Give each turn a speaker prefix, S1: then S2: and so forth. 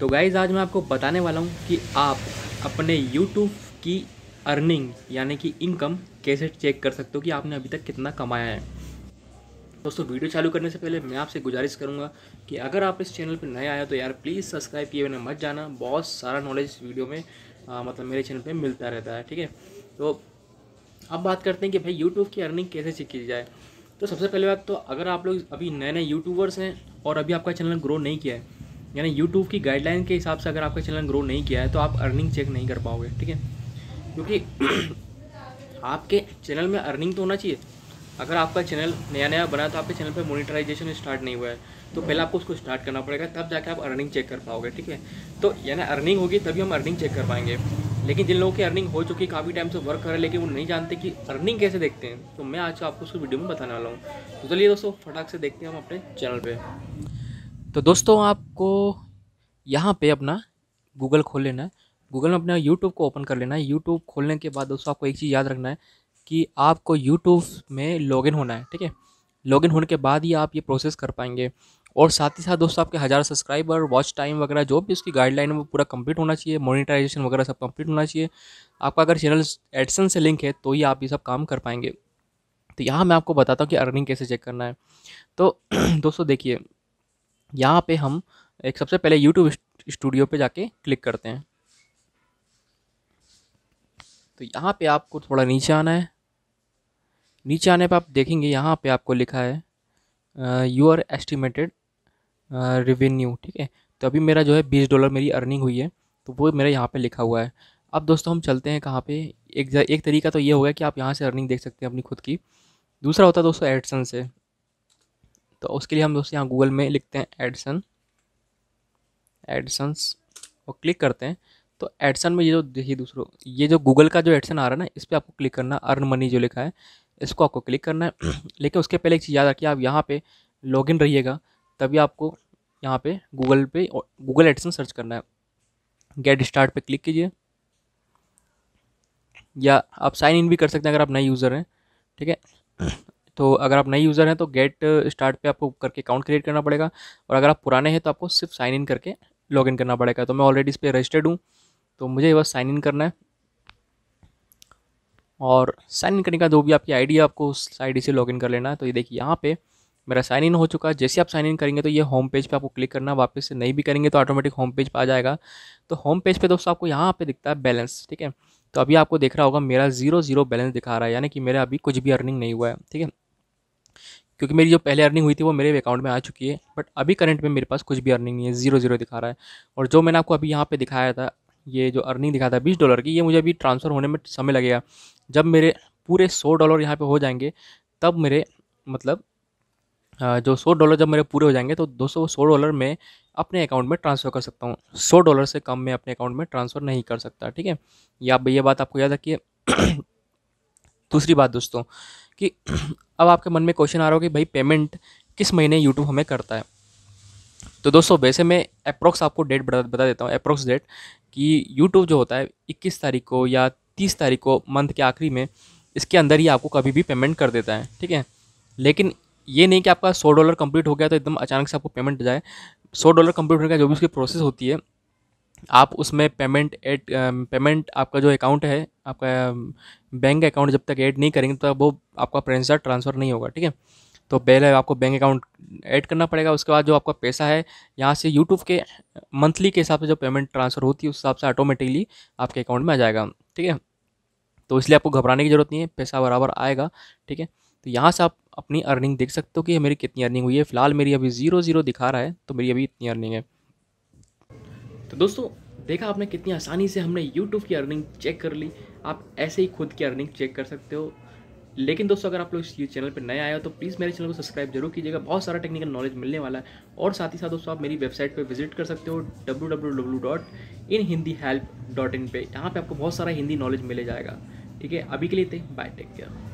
S1: तो गाइज़ आज मैं आपको बताने वाला हूँ कि आप अपने यूट्यूब की अर्निंग यानी कि इनकम कैसे चेक कर सकते हो कि आपने अभी तक कितना कमाया है दोस्तों वीडियो चालू करने से पहले मैं आपसे गुजारिश करूँगा कि अगर आप इस चैनल पर नए आए तो यार प्लीज़ सब्सक्राइब किए बिना मत जाना बहुत सारा नॉलेज वीडियो में आ, मतलब मेरे चैनल पर मिलता रहता है ठीक है तो अब बात करते हैं कि भाई यूट्यूब की अर्निंग कैसे चेक की जाए तो सबसे पहले बात तो अगर आप लोग अभी नए नए यूट्यूबर्स हैं और अभी आपका चैनल ग्रो नहीं किया है यानी यूट्यूब की गाइडलाइन के हिसाब से अगर आपका चैनल ग्रो नहीं किया है तो आप अर्निंग चेक नहीं कर पाओगे ठीक है क्योंकि आपके चैनल में अर्निंग तो होना चाहिए अगर आपका चैनल नया नया बना तो आपके चैनल पे मोनिटराइजेशन स्टार्ट नहीं हुआ है तो पहले आपको उसको स्टार्ट करना पड़ेगा तब जाके आप अर्निंग चेक कर पाओगे ठीक है तो यानी अर्निंग होगी तभी हम अर्निंग चेक कर पाएंगे लेकिन जिन लोगों की अर्निंग हो चुकी है काफ़ी टाइम से वर्क कर रहे हैं लेकिन वो नहीं जानते कि अर्निंग कैसे देखते हैं तो मैं आज आपको उसको वीडियो में बताने वाला हूँ तो चलिए दोस्तों फटाक से देखते हैं हम अपने चैनल पर तो दोस्तों आपको यहाँ पे अपना गूगल खोल लेना है गूगल में अपना यूट्यूब को ओपन कर लेना है यूट्यूब खोलने के बाद दोस्तों आपको एक चीज़ याद रखना है कि आपको यूट्यूब में लॉगिन होना है ठीक है लॉगिन होने के बाद ही आप ये प्रोसेस कर पाएंगे और साथ ही साथ दोस्तों आपके हज़ार सब्सक्राइबर वॉच टाइम वगैरह जो भी उसकी गाइडलाइन है वो पूरा कंप्लीट होना चाहिए मोनिटाइजेशन वगैरह सब कंप्लीट होना चाहिए आपका अगर चैनल एडसन से लिंक है तो ही आप ये सब काम कर पाएंगे तो यहाँ मैं आपको बताता हूँ कि अर्निंग कैसे चेक करना है तो दोस्तों देखिए यहाँ पे हम एक सबसे पहले यूट्यूब स्टूडियो पे जाके क्लिक करते हैं तो यहाँ पे आपको थोड़ा नीचे आना है नीचे आने पर आप देखेंगे यहाँ पे आपको लिखा है यूर एस्टिमेटेड रिवेन्यू ठीक है तो अभी मेरा जो है बीस डॉलर मेरी अर्निंग हुई है तो वो मेरा यहाँ पे लिखा हुआ है अब दोस्तों हम चलते हैं कहाँ पे एक एक तरीका तो ये होगा कि आप यहाँ से अर्निंग देख सकते हैं अपनी खुद की दूसरा होता है दोस्तों एडसन से तो उसके लिए हम दोस्तों यहाँ गूगल में लिखते हैं एडसन एडसन्स और क्लिक करते हैं तो एडसन में ये जो देखिए दूसरों ये जो गूगल का जो एडसन आ रहा है ना इस पर आपको क्लिक करना अर्न मनी जो लिखा है इसको आपको क्लिक करना है लेकिन उसके पहले एक चीज़ याद रखिए आप यहाँ पे लॉगिन रहिएगा तभी आपको यहाँ पे गूगल पे गूगल एडसन सर्च करना है गेट स्टार्ट पे क्लिक कीजिए या आप साइन इन भी कर सकते हैं अगर आप नए यूज़र हैं ठीक है तो अगर आप नए यूज़र हैं तो गेट स्टार्ट uh, पे आपको करके अकाउंट क्रिएट करना पड़ेगा और अगर आप पुराने हैं तो आपको सिर्फ साइन इन करके लॉग इन करना पड़ेगा तो मैं ऑलरेडी इस पर रजिस्टर्ड हूँ तो मुझे बस साइन इन करना है और साइन इन करने का जो भी आपकी आईडी आपको उस आई से लॉगिन कर लेना है तो ये देखिए यहाँ पे मेरा साइन इन हो चुका है जैसे आप साइन इन करेंगे तो ये होम पेज पे आपको क्लिक करना वापस से नहीं भी करेंगे तो ऑटोमेटिक होम पेज पे आ जाएगा तो होम पेज पे दोस्तों आपको यहाँ पे दिखता है बैलेंस ठीक है तो अभी आपको देख रहा होगा मेरा जीरो जीरो बैलेंस दिखा रहा है यानी कि मेरा अभी कुछ भी अर्निंग नहीं हुआ है ठीक है क्योंकि मेरी जो पहले अर्निंग हुई थी वो मेरे अकाउंट में आ चुकी है बट अभी करंट में मेरे पास कुछ भी अर्निंग नहीं है जीरो जीरो दिखा रहा है और जो मैंने आपको अभी यहाँ पे दिखाया था ये जो अर्निंग दिखा था बीस डॉलर की ये मुझे अभी ट्रांसफ़र होने में समय लगेगा जब मेरे पूरे सौ डॉलर यहाँ पे हो जाएंगे तब मेरे मतलब जो सौ डॉलर जब मेरे पूरे हो जाएंगे तो दो सौ सौ डॉलर मैं अपने अकाउंट में ट्रांसफ़र कर सकता हूँ सौ डॉलर से कम मैं अपने अकाउंट में ट्रांसफ़र नहीं कर सकता ठीक है या ये बात आपको याद रखिए दूसरी बात दोस्तों कि अब आपके मन में क्वेश्चन आ रहा हो कि भाई पेमेंट किस महीने यूट्यूब हमें करता है तो दोस्तों वैसे मैं अप्रोक्स आपको डेट बता बता देता हूँ अप्रोक्स डेट कि यूट्यूब जो होता है इक्कीस तारीख को या तीस तारीख को मंथ के आखिरी में इसके अंदर ही आपको कभी भी पेमेंट कर देता है ठीक है लेकिन ये नहीं कि आपका सौ डॉलर कंप्लीट हो गया तो एकदम अचानक से आपको पेमेंट जाए सौ डॉलर कंप्लीट होने का जो भी उसकी प्रोसेस होती है आप उसमें पेमेंट एट पेमेंट आपका जो अकाउंट है आपका बैंक अकाउंट जब तक ऐड नहीं करेंगे तो वो आपका पैसा ट्रांसफ़र नहीं होगा ठीक है तो पहले आपको बैंक अकाउंट ऐड करना पड़ेगा उसके बाद जो आपका पैसा है यहाँ से यूट्यूब के मंथली के हिसाब से जो पेमेंट ट्रांसफ़र होती है उस हिसाब से ऑटोमेटिकली आपके अकाउंट में आ जाएगा ठीक है तो इसलिए आपको घबराने की ज़रूरत नहीं है पैसा बराबर आएगा ठीक है तो यहाँ से आप अपनी अर्निंग देख सकते हो कि मेरी कितनी अर्निंग हुई है फ़िलहाल मेरी अभी ज़ीरो ज़ीरो दिखा रहा है तो मेरी अभी इतनी अर्निंग है तो दोस्तों देखा आपने कितनी आसानी से हमने यूट्यूब की अर्निंग चेक कर ली आप ऐसे ही खुद की अर्निंग चेक कर सकते हो लेकिन दोस्तों अगर आप लोग इस चैनल पर नए आए हो तो प्लीज़ मेरे चैनल को सब्सक्राइब जरूर कीजिएगा बहुत सारा टेक्निकल नॉलेज मिलने वाला है और साथ ही साथ दोस्तों आप मेरी वेबसाइट पर विजिट कर सकते हो W W W dot in Hindi help dot in पर यहाँ पर आपको बहुत सारा हिंदी नॉलेज मिले जाएगा ठीक है अभी के लिए थे बाय टेक केयर